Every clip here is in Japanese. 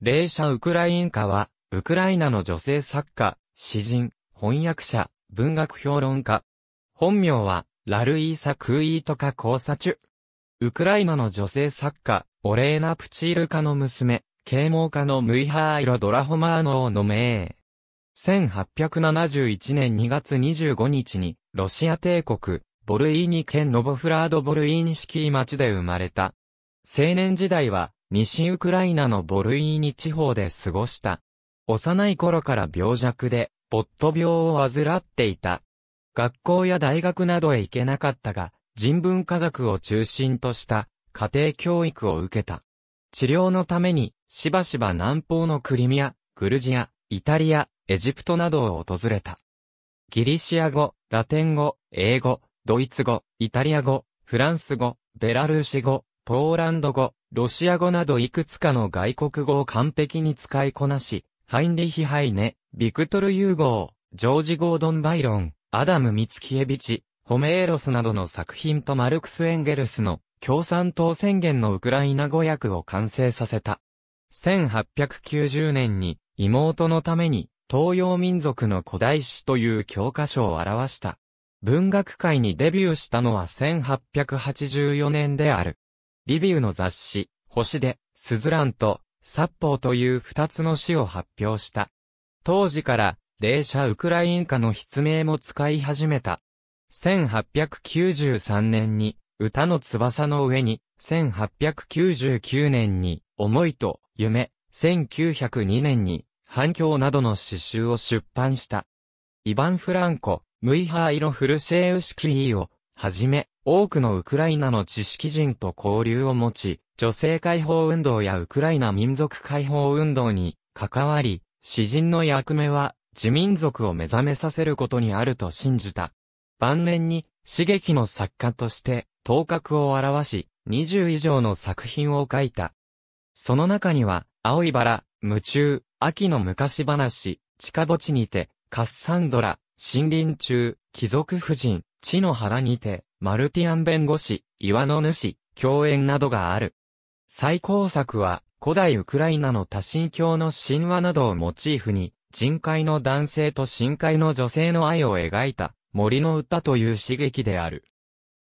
霊社ウクラインカは、ウクライナの女性作家、詩人、翻訳者、文学評論家。本名は、ラルイーサ・クイートカ・コーサチュ。ウクライナの女性作家、オレーナ・プチールカの娘、啓蒙家のムイハーイロ・ドラホマーノーの名。1871年2月25日に、ロシア帝国、ボルイーニ県ノボフラード・ボルイーニシキー町で生まれた。青年時代は、西ウクライナのボルイーニ地方で過ごした。幼い頃から病弱で、ポット病を患っていた。学校や大学などへ行けなかったが、人文科学を中心とした家庭教育を受けた。治療のために、しばしば南方のクリミア、グルジア、イタリア、エジプトなどを訪れた。ギリシア語、ラテン語、英語、ドイツ語、イタリア語、フランス語、ベラルーシ語、ポーランド語、ロシア語などいくつかの外国語を完璧に使いこなし、ハインリヒ・ハイネ、ビクトル・ユーゴー、ジョージ・ゴードン・バイロン、アダム・ミツキエビチ、ホメエロスなどの作品とマルクス・エンゲルスの共産党宣言のウクライナ語訳を完成させた。1890年に妹のために東洋民族の古代史という教科書を表した。文学界にデビューしたのは1884年である。リビウの雑誌、星で、スズランと、サッポーという二つの詩を発表した。当時から、霊社ウクライン歌の筆名も使い始めた。1893年に、歌の翼の上に、1899年に、思いと夢、1902年に、反響などの詩集を出版した。イヴァン・フランコ、ムイハーイロ・フルシェーウシキーを、はじめ、多くのウクライナの知識人と交流を持ち、女性解放運動やウクライナ民族解放運動に関わり、詩人の役目は自民族を目覚めさせることにあると信じた。晩年に刺激の作家として頭角を現し、20以上の作品を書いた。その中には、青いバラ、夢中、秋の昔話、地下墓地にて、カッサンドラ、森林中、貴族夫人、地の原にて、マルティアン弁護士、岩の主、共演などがある。最高作は、古代ウクライナの多神教の神話などをモチーフに、人海の男性と深海の女性の愛を描いた、森の歌という刺激である。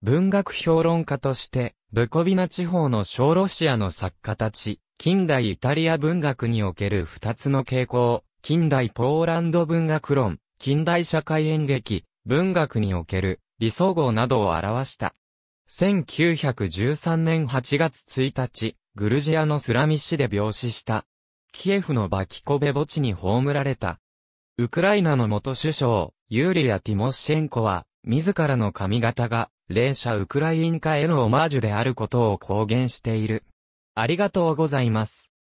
文学評論家として、ブコビナ地方の小ロシアの作家たち、近代イタリア文学における二つの傾向、近代ポーランド文学論、近代社会演劇、文学における理想号などを表した。1913年8月1日、グルジアのスラミ市で病死した。キエフのバキコベ墓地に葬られた。ウクライナの元首相、ユーリア・ティモシェンコは、自らの髪型が、霊社ウクライン化へのオマージュであることを公言している。ありがとうございます。